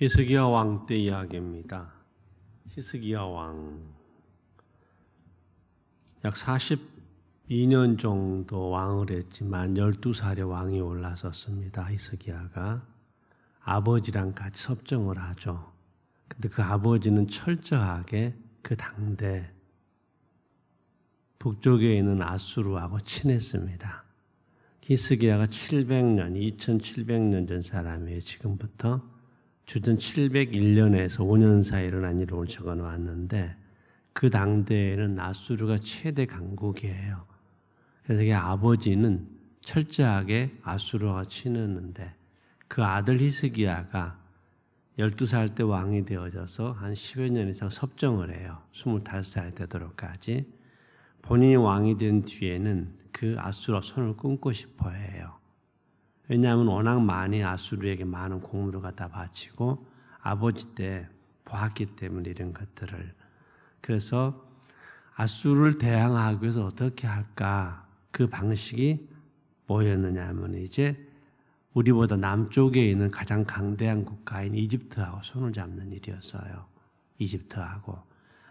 히스기야 왕 때 이야기입니다. 히스기야 왕. 약 42년 정도 왕을 했지만 12살에 왕이 올라섰습니다. 히스기야가. 아버지랑 같이 섭정을 하죠. 근데 그 아버지는 철저하게 그 당대 북쪽에 있는 아수르하고 친했습니다. 히스기야가 700년, 2700년 전 사람이에요. 지금부터 주전 701년에서 5년 사이 로난 일을 올적어 놓았는데 그 당대에는 아수르가 최대 강국이에요. 그래서 그 아버지는 철저하게 아수르와 친했는데 그 아들 히스기야가 12살 때 왕이 되어져서 한 10여 년 이상 섭정을 해요. 25살 되도록까지. 본인이 왕이 된 뒤에는 그 아수라 손을 끊고 싶어 해요. 왜냐하면 워낙 많이 아수르에게 많은 공물을 갖다 바치고 아버지 때 보았기 때문에 이런 것들을 그래서 아수르를 대항하기 위해서 어떻게 할까 그 방식이 뭐였느냐 하면 이제 우리보다 남쪽에 있는 가장 강대한 국가인 이집트하고 손을 잡는 일이었어요. 이집트하고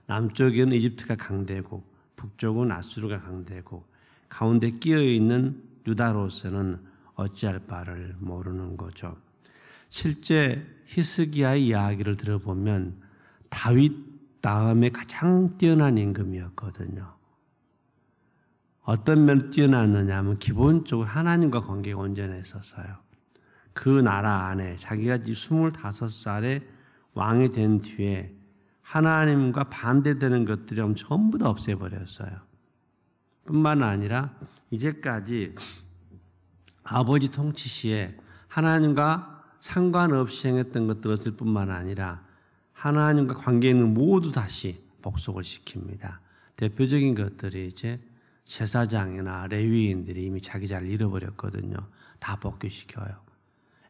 남쪽에는 이집트가 강대고 북쪽은 아수르가 강대고 가운데 끼어 있는 유다로서는 어찌할 바를 모르는 거죠. 실제 히스기야의 이야기를 들어보면 다윗 다음에 가장 뛰어난 임금이었거든요. 어떤 면을 뛰어났느냐 하면 기본적으로 하나님과 관계가 온전했었어요. 그 나라 안에 자기가 25살에 왕이 된 뒤에 하나님과 반대되는 것들이 전부 다 없애버렸어요. 뿐만 아니라 이제까지 아버지 통치 시에 하나님과 상관없이 행했던 것들을 뿐만 아니라 하나님과 관계 있는 모두 다시 복속을 시킵니다. 대표적인 것들이 이제 제사장이나 레위인들이 이미 자기 잘 잃어버렸거든요. 다 복귀시켜요.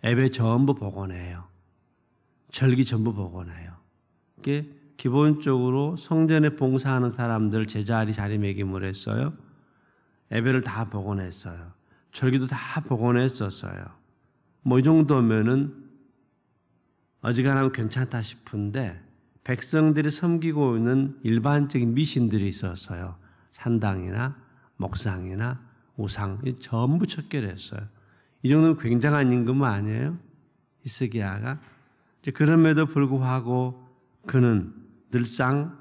앱에 전부 복원해요. 절기 전부 복원해요. 이게 기본적으로 성전에 봉사하는 사람들 제자리 자리매김을 했어요. 에베를다 복원했어요. 절기도 다 복원했었어요. 뭐 이 정도면은 어지간하면 괜찮다 싶은데 백성들이 섬기고 있는 일반적인 미신들이 있었어요. 산당이나 목상이나 우상 전부 척결했어요. 이 정도면 굉장한 임금은 아니에요. 히스기야가 그럼에도 불구하고 그는 늘상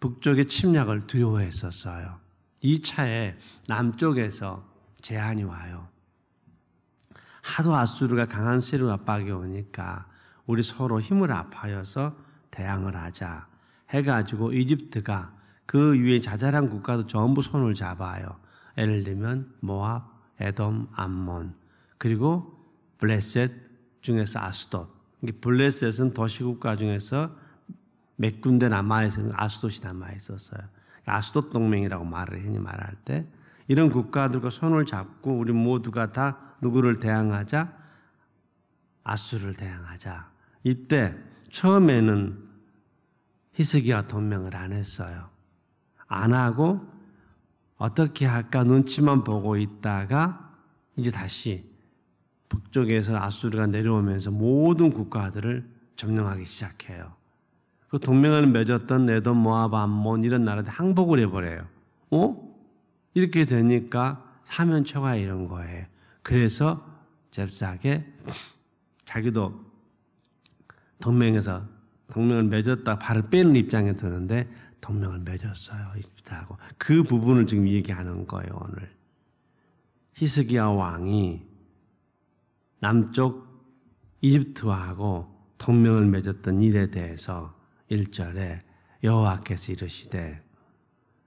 북쪽의 침략을 두려워했었어요. 이차에 남쪽에서 제한이 와요. 하도 아수르가 강한 세력 압박이 오니까 우리 서로 힘을 합하여서 대항을 하자 해가지고 이집트가 그 위에 자잘한 국가도 전부 손을 잡아요. 예를 들면 모압, 에돔, 암몬 그리고 블레셋 중에서 아스돗. 블레셋은 도시국가 중에서 몇 군데 남아있는 아스돗이 남아있었어요. 아스돗 동맹이라고 말을 흔히 말할 때 이런 국가들과 손을 잡고 우리 모두가 다 누구를 대항하자? 아수를 대항하자. 이때 처음에는 희석이와 동맹을 안 했어요. 안 하고 어떻게 할까 눈치만 보고 있다가 이제 다시 북쪽에서 아수르가 내려오면서 모든 국가들을 점령하기 시작해요. 그 동맹을 맺었던 네더 모압 암몬 이런 나라들 항복을 해버려요. 어? 이렇게 되니까 사면초가 이런 거예요. 그래서 잽싸게 자기도 동맹에서 동맹을 맺었다 발을 빼는 입장에 드는데 동맹을 맺었어요. 이집트하고 그 부분을 지금 얘기하는 거예요. 오늘 히스기야 왕이 남쪽 이집트와하고 동맹을 맺었던 일에 대해서 1절에 여호와께서 이르시되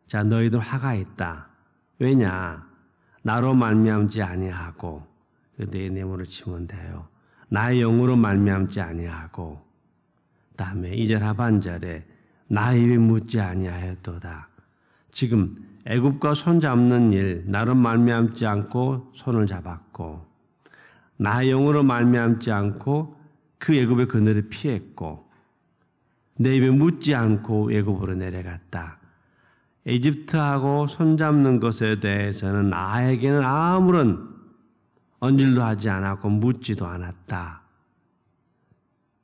자 너희들 화가 있다. 왜냐? 나로 말미암지 아니하고 내 네모를 치면 돼요. 나의 영으로 말미암지 아니하고 다음에 이절 하반절에 나의 입에 묻지 아니하였도다. 지금 애굽과 손잡는 일 나로 말미암지 않고 손을 잡았고 나의 영으로 말미암지 않고 그 애굽의 그늘을 피했고 내 입에 묻지 않고 애굽으로 내려갔다. 이집트하고 손잡는 것에 대해서는 나에게는 아무런 언질도 하지 않았고 묻지도 않았다.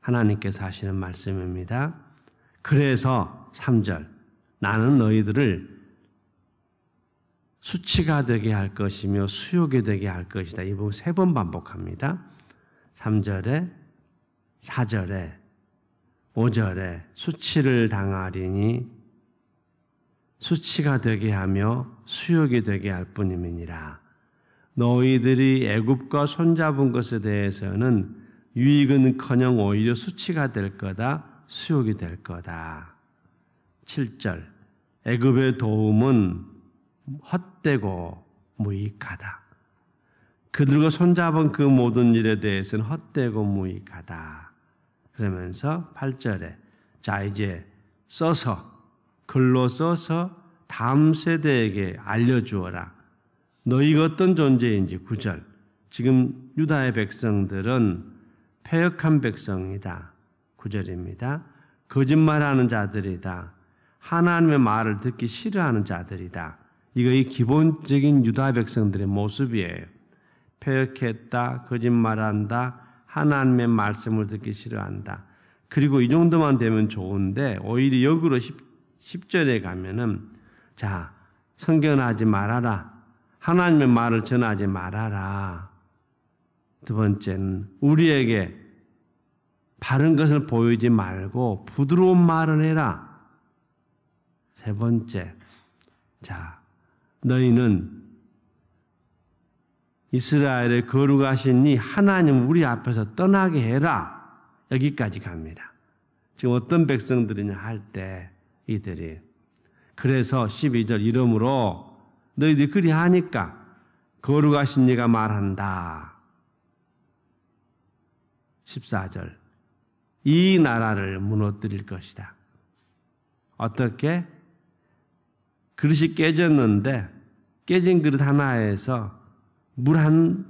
하나님께서 하시는 말씀입니다. 그래서 3절 나는 너희들을 수치가 되게 할 것이며 수욕이 되게 할 것이다. 이 부분 세 번 반복합니다. 3절에 4절에 5절에 수치를 당하리니 수치가 되게 하며 수욕이 되게 할 뿐임이니라. 너희들이 애굽과 손잡은 것에 대해서는 유익은커녕 오히려 수치가 될 거다, 수욕이 될 거다. 7절 애굽의 도움은 헛되고 무익하다. 그들과 손잡은 그 모든 일에 대해서는 헛되고 무익하다. 그러면서 8절에 자 이제 써서 글로 써서 다음 세대에게 알려주어라. 너희가 어떤 존재인지 구절. 지금 유다의 백성들은 폐역한 백성이다. 구절입니다. 거짓말하는 자들이다. 하나님의 말을 듣기 싫어하는 자들이다. 이거의 기본적인 유다 백성들의 모습이에요. 폐역했다, 거짓말한다, 하나님의 말씀을 듣기 싫어한다. 그리고 이 정도만 되면 좋은데 오히려 역으로 10절에 가면은 자, 성견하지 말아라. 하나님의 말을 전하지 말아라. 두 번째는 우리에게 바른 것을 보이지 말고 부드러운 말을 해라. 세 번째, 자, 너희는 이스라엘의 거룩하신이 하나님 우리 앞에서 떠나게 해라. 여기까지 갑니다. 지금 어떤 백성들이냐 할 때, 이들이. 그래서 12절 이름으로 너희들이 그리 하니까 거룩하신 이가 말한다. 14절 이 나라를 무너뜨릴 것이다. 어떻게? 그릇이 깨졌는데 깨진 그릇 하나에서 물 한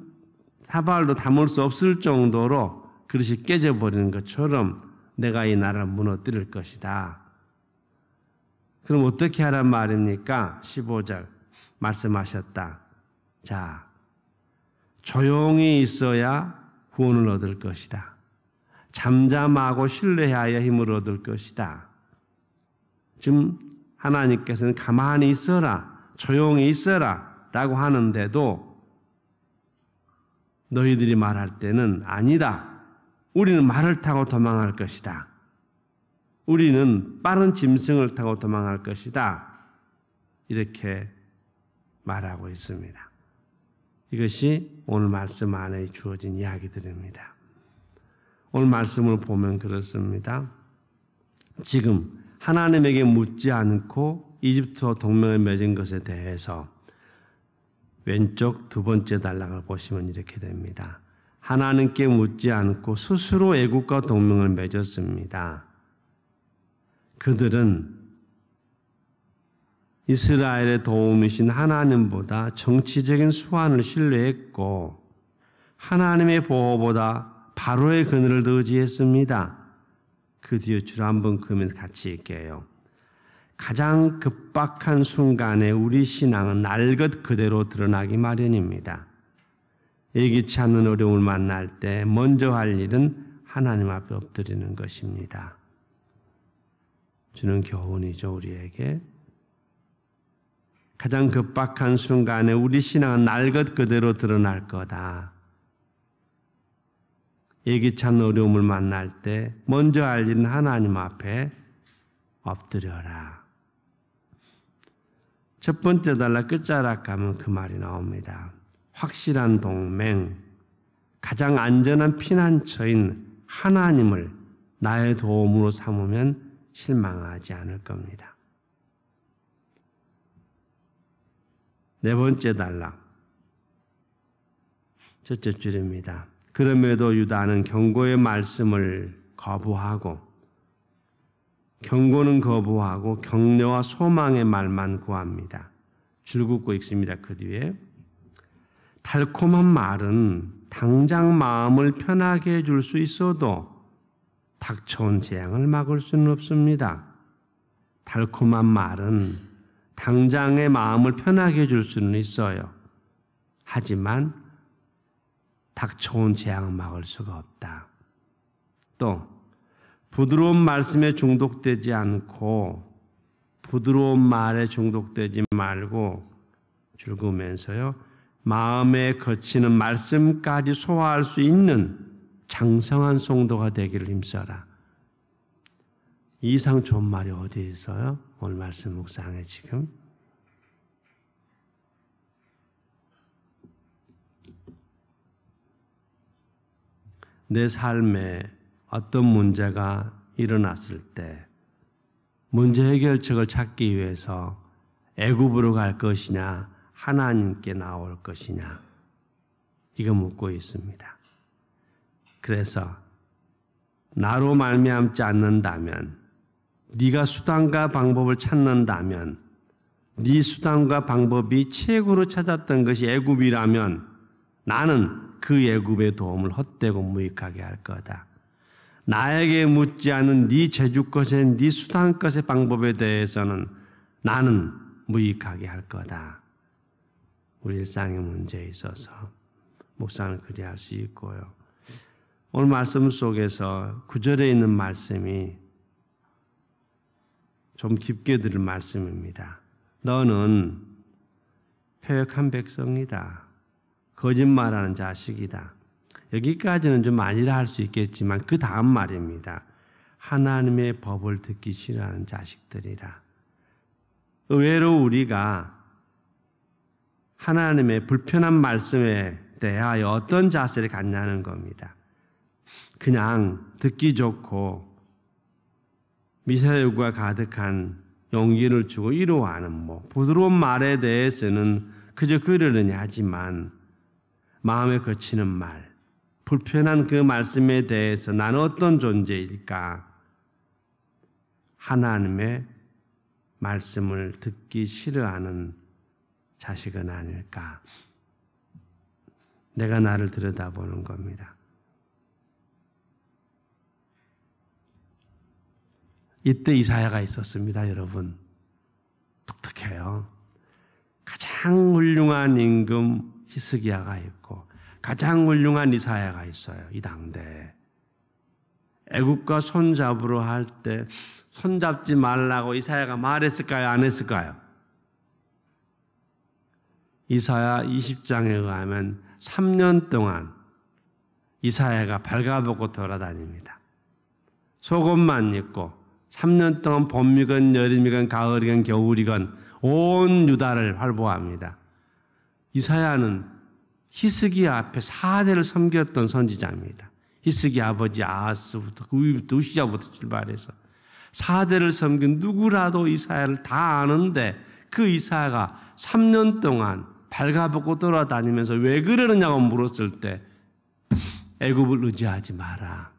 사발도 담을 수 없을 정도로 그릇이 깨져버리는 것처럼 내가 이 나라를 무너뜨릴 것이다. 그럼 어떻게 하란 말입니까? 15절 말씀하셨다. 자, 조용히 있어야 구원을 얻을 것이다. 잠잠하고 신뢰하여 힘을 얻을 것이다. 지금 하나님께서는 가만히 있어라, 조용히 있어라 라고 하는데도 너희들이 말할 때는 아니다. 우리는 말을 타고 도망할 것이다. 우리는 빠른 짐승을 타고 도망할 것이다. 이렇게 말하고 있습니다. 이것이 오늘 말씀 안에 주어진 이야기들입니다. 오늘 말씀을 보면 그렇습니다. 지금 하나님에게 묻지 않고 이집트와 동맹을 맺은 것에 대해서 왼쪽 두 번째 단락을 보시면 이렇게 됩니다. 하나님께 묻지 않고 스스로 애국과 동맹을 맺었습니다. 그들은 이스라엘의 도움이신 하나님보다 정치적인 수완을 신뢰했고 하나님의 보호보다 바로의 그늘을 의지했습니다. 그 뒤에 줄 한번 그면 으 같이 읽게요. 가장 급박한 순간에 우리 신앙은 날것 그대로 드러나기 마련입니다. 예기치 않는 어려움을 만날 때 먼저 할 일은 하나님 앞에 엎드리는 것입니다. 주는 교훈이죠, 우리에게. 가장 급박한 순간에 우리 신앙은 날 것 그대로 드러날 거다. 예기찬 어려움을 만날 때 먼저 알리는 하나님 앞에 엎드려라. 첫 번째 달라 끝자락 가면 그 말이 나옵니다. 확실한 동맹, 가장 안전한 피난처인 하나님을 나의 도움으로 삼으면 실망하지 않을 겁니다. 네 번째 단락. 첫째 줄입니다. 그럼에도 유다는 경고의 말씀을 거부하고 경고는 거부하고 격려와 소망의 말만 구합니다. 줄긋고 읽습니다. 그 뒤에 달콤한 말은 당장 마음을 편하게 해 줄 수 있어도 닥쳐온 재앙을 막을 수는 없습니다. 달콤한 말은 당장의 마음을 편하게 해줄 수는 있어요. 하지만 닥쳐온 재앙을 막을 수가 없다. 또 부드러운 말씀에 중독되지 않고 부드러운 말에 중독되지 말고 즐거면서요 마음에 거치는 말씀까지 소화할 수 있는 장성한 성도가 되기를 힘써라. 이상 좋은 말이 어디 에 있어요? 오늘 말씀 묵상에 지금. 내 삶에 어떤 문제가 일어났을 때 문제 해결책을 찾기 위해서 애굽으로 갈 것이냐 하나님께 나올 것이냐 이거 묻고 있습니다. 그래서 나로 말미암지 않는다면 네가 수단과 방법을 찾는다면 네 수단과 방법이 최고로 찾았던 것이 애굽이라면 나는 그 애굽의 도움을 헛되고 무익하게 할 거다. 나에게 묻지 않은 네 재주 것에 네 수단 것의 방법에 대해서는 나는 무익하게 할 거다. 우리 일상의 문제에 있어서 목사는 그리할 수 있고요. 오늘 말씀 속에서 구절에 있는 말씀이 좀 깊게 들을 말씀입니다. 너는 폐역한 백성이다. 거짓말하는 자식이다. 여기까지는 좀 아니라 할 수 있겠지만 그 다음 말입니다. 하나님의 법을 듣기 싫어하는 자식들이라. 의외로 우리가 하나님의 불편한 말씀에 대하여 어떤 자세를 갖냐는 겁니다. 그냥 듣기 좋고 미사여구가 가득한 용기를 주고 이로하는 뭐 부드러운 말에 대해서는 그저 그러느냐 하지만 마음에 거치는 말, 불편한 그 말씀에 대해서 나는 어떤 존재일까? 하나님의 말씀을 듣기 싫어하는 자식은 아닐까? 내가 나를 들여다보는 겁니다. 이때 이사야가 있었습니다, 여러분. 독특해요. 가장 훌륭한 임금 히스기야가 있고 가장 훌륭한 이사야가 있어요. 이 당대에. 애국과 손잡으러 할 때 손잡지 말라고 이사야가 말했을까요? 안 했을까요? 이사야 20장에 가면 3년 동안 이사야가 발가벗고 돌아다닙니다. 속옷만 입고 3년 동안 봄이건 여름이건 가을이건 겨울이건 온 유다를 활보합니다. 이사야는 히스기 앞에 4대를 섬겼던 선지자입니다. 히스기 아버지 아하스부터 우이부터 그 우시자부터 그 출발해서 4대를 섬긴 누구라도 이사야를 다 아는데 그 이사야가 3년 동안 발가벗고 돌아다니면서 왜 그러느냐고 물었을 때 애굽을 의지하지 마라.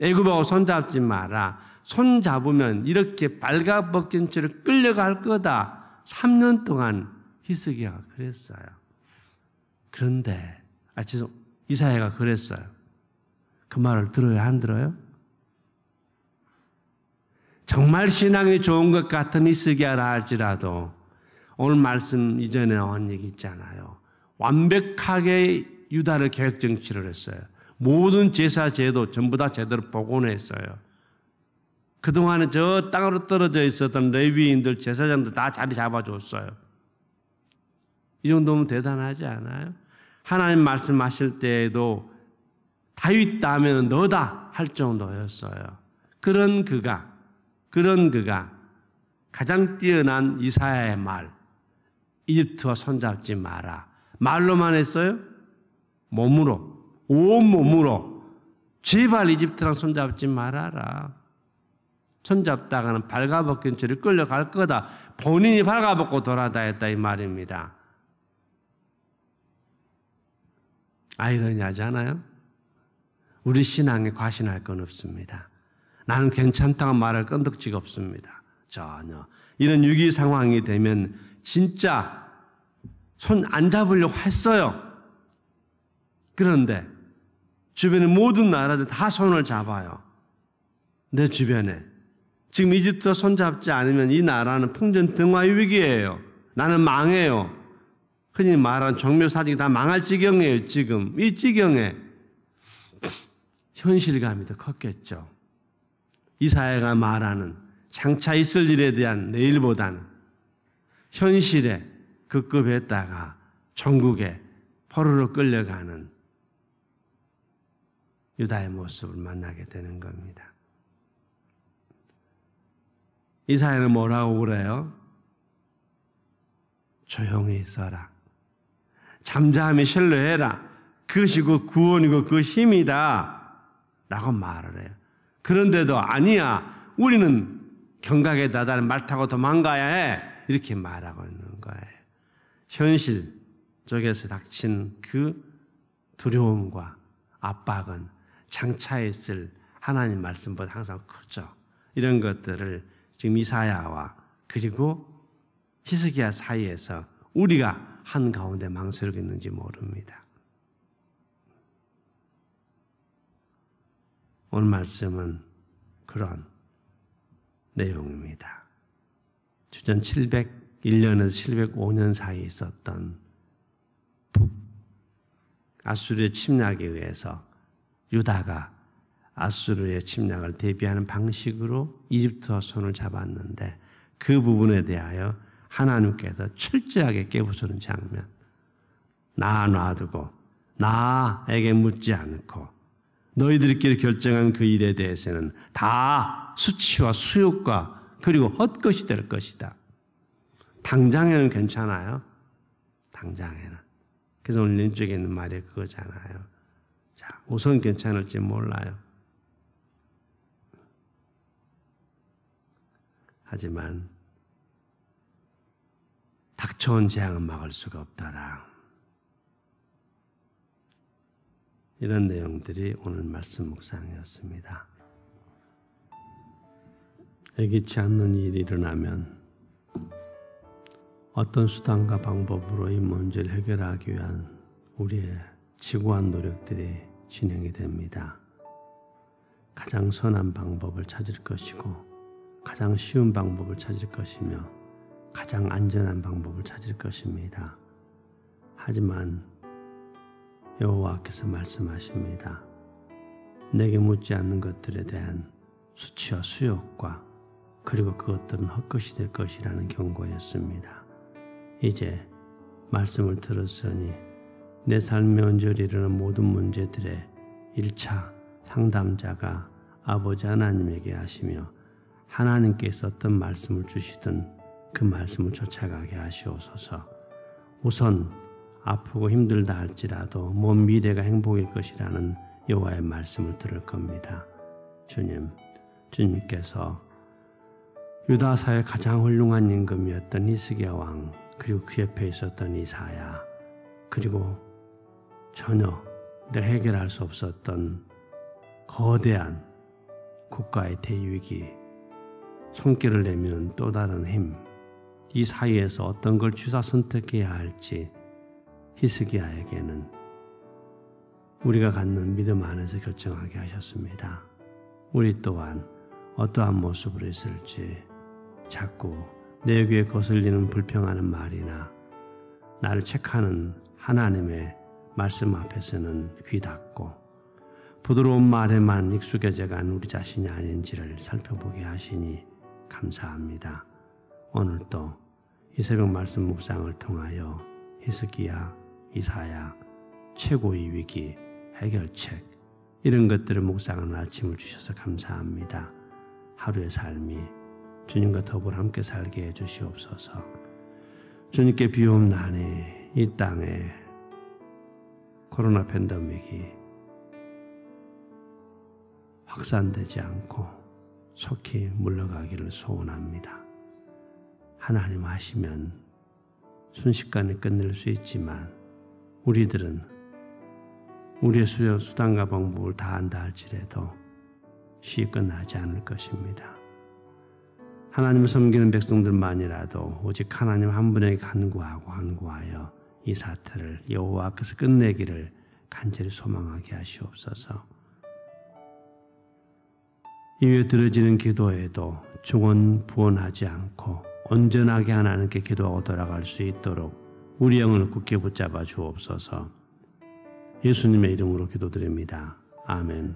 애굽하고 손잡지 마라. 손 잡으면 이렇게 발가벗긴 채로 끌려갈 거다. 3년 동안 희석이야가 그랬어요. 그런데 아 죄송 이사회가 그랬어요. 그 말을 들어요 안 들어요? 정말 신앙이 좋은 것 같은 히스기야라 할지라도 오늘 말씀 이전에 나온 얘기 있잖아요. 완벽하게 유다를 계획 정치를 했어요. 모든 제사 제도 전부 다 제대로 복원했어요. 그동안에 저 땅으로 떨어져 있었던 레위인들, 제사장들 다 자리 잡아줬어요. 이 정도면 대단하지 않아요? 하나님 말씀하실 때에도 다윗다 하면 너다 할 정도였어요. 그런 그가, 그런 그가 가장 뛰어난 이사야의 말, 이집트와 손잡지 마라. 말로만 했어요? 몸으로, 온 몸으로. 제발 이집트랑 손잡지 말아라. 손잡다가는 발가벗긴 죄를 끌려갈 거다. 본인이 발가벗고 돌아다녔다 이 말입니다. 아이러니하지 않아요? 우리 신앙에 과신할 건 없습니다. 나는 괜찮다고 말할 건덕지가 없습니다. 전혀. 이런 위기 상황이 되면 진짜 손 안 잡으려고 했어요. 그런데 주변의 모든 나라들 다 손을 잡아요. 내 주변에. 지금 이집트 손잡지 않으면 이 나라는 풍전 등화의 위기예요. 나는 망해요. 흔히 말하는 종묘사직이 다 망할 지경이에요, 지금. 이 지경에. 현실감이 더 컸겠죠. 이사야가 말하는 장차 있을 일에 대한 내일보다는 현실에 급급했다가 전국에 포로로 끌려가는 유다의 모습을 만나게 되는 겁니다. 이사야는 뭐라고 그래요? 조용히 있어라. 잠잠히 신뢰해라. 그것이 그 구원이고 그, 그 힘이다. 라고 말을 해요. 그런데도 아니야. 우리는 경각에 다다른 말 타고 도망가야 해. 이렇게 말하고 있는 거예요. 현실 쪽에서 닥친 그 두려움과 압박은 장차 있을 하나님 말씀보다 항상 크죠. 이런 것들을 지금 이사야와 그리고 히스기야 사이에서 우리가 한 가운데 망설이겠는지 모릅니다. 오늘 말씀은 그런 내용입니다. 주전 701년에서 705년 사이에 있었던 북 아수르의 침략에 의해서 유다가 아수르의 침략을 대비하는 방식으로 이집트와 손을 잡았는데 그 부분에 대하여 하나님께서 철저하게 깨부수는 장면. 나 놔두고 나에게 묻지 않고 너희들끼리 결정한 그 일에 대해서는 다 수치와 수욕과 그리고 헛것이 될 것이다. 당장에는 괜찮아요. 당장에는. 그래서 오늘 왼쪽에 있는 말이 그거잖아요. 자, 우선 괜찮을지 몰라요. 하지만 닥쳐온 재앙은 막을 수가 없다라. 이런 내용들이 오늘 말씀 묵상이었습니다. 애기치 않는 일이 일어나면 어떤 수단과 방법으로 이 문제를 해결하기 위한 우리의 지구한 노력들이 진행이 됩니다. 가장 선한 방법을 찾을 것이고 가장 쉬운 방법을 찾을 것이며 가장 안전한 방법을 찾을 것입니다. 하지만 여호와께서 말씀하십니다. 내게 묻지 않는 것들에 대한 수치와 수욕과 그리고 그것들은 헛것이 될 것이라는 경고였습니다. 이제 말씀을 들었으니 내 삶의 언저리 이르는 모든 문제들의 1차 상담자가 아버지 하나님에게 하시며 하나님께서 어떤 말씀을 주시든 그 말씀을 쫓아가게 하시옵소서. 우선 아프고 힘들다 할지라도 먼 미래가 행복일 것이라는 여호와의 말씀을 들을 겁니다. 주님, 주님께서 유다사의 가장 훌륭한 임금이었던 히스기야 왕 그리고 그 옆에 있었던 이사야 그리고 전혀 내 해결할 수 없었던 거대한 국가의 대위기 손길을 내면 또 다른 힘, 이 사이에서 어떤 걸 취사 선택해야 할지 히스기야에게는 우리가 갖는 믿음 안에서 결정하게 하셨습니다. 우리 또한 어떠한 모습으로 있을지 자꾸 내 귀에 거슬리는 불평하는 말이나 나를 체크하는 하나님의 말씀 앞에서는 귀 닫고 부드러운 말에만 익숙해져간 우리 자신이 아닌지를 살펴보게 하시니 감사합니다. 오늘도 이 새벽 말씀 묵상을 통하여 히스기야, 이사야, 최고의 위기, 해결책 이런 것들을 묵상하는 아침을 주셔서 감사합니다. 하루의 삶이 주님과 더불어 함께 살게 해주시옵소서. 주님께 비옵나니 이 땅에 코로나 팬데믹이 확산되지 않고 속히 물러가기를 소원합니다. 하나님 하시면 순식간에 끝낼 수 있지만 우리들은 우리의 수요 수단과 방법을 다 한다 할지라도 쉬 끝나지 않을 것입니다. 하나님을 섬기는 백성들만이라도 오직 하나님 한 분에게 간구하고 간구하여 이 사태를 여호와께서 끝내기를 간절히 소망하게 하시옵소서. 이외 들어지는 기도에도 죽은 부원하지 않고 온전하게 하나님께 기도하고 돌아갈 수 있도록 우리 영을 굳게 붙잡아 주옵소서. 예수님의 이름으로 기도드립니다. 아멘.